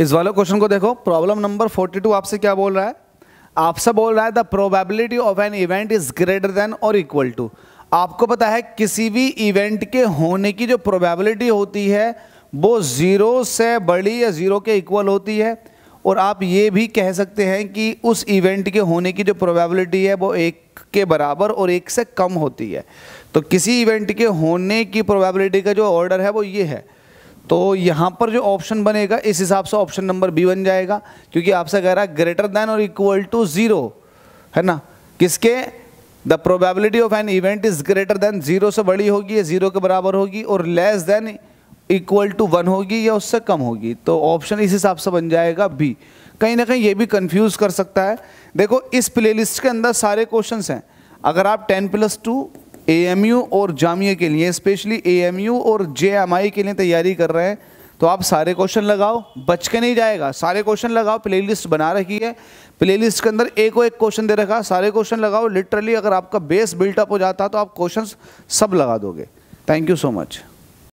इस वाले क्वेश्चन को देखो प्रॉब्लम नंबर 42 आपसे क्या बोल रहा है आपसे बोल रहा है the probability of an event is greater than और इक्वल टू आपको पता है किसी भी इवेंट के होने की जो प्रोबेबिलिटी होती है वो ज़ीरो से बड़ी या ज़ीरो के इक्वल होती है और आप ये भी कह सकते हैं कि उस इवेंट के होने की जो प्रोबेबिलिटी है वो एक के बराबर और एक से कम होती है तो किसी इवेंट के होने की प्रोबेबिलिटी का जो ऑर्डर है वो ये है तो यहाँ पर जो ऑप्शन बनेगा इस हिसाब से ऑप्शन नंबर बी बन जाएगा क्योंकि आपसे कह रहा है ग्रेटर देन और इक्वल टू ज़ीरो है ना किसके the probability of an event is greater than zero से बड़ी होगी या ज़ीरो के बराबर होगी और less than equal to one होगी या उससे कम होगी तो ऑप्शन इस हिसाब से बन जाएगा बी कहीं ना कहीं ये भी कंफ्यूज कर सकता है देखो इस प्लेलिस्ट के अंदर सारे क्वेश्चंस हैं अगर आप टेन प्लस टू एएमयू और जामिया के लिए स्पेशली एएमयू और जेएमआई के लिए तैयारी कर रहे हैं तो आप सारे क्वेश्चन लगाओ बच के नहीं जाएगा सारे क्वेश्चन लगाओ प्लेलिस्ट बना रखी है प्लेलिस्ट के अंदर एक एक क्वेश्चन दे रखा सारे क्वेश्चन लगाओ लिटरली अगर आपका बेस बिल्टअप हो जाता तो आप क्वेश्चन सब लगा दोगे थैंक यू सो मच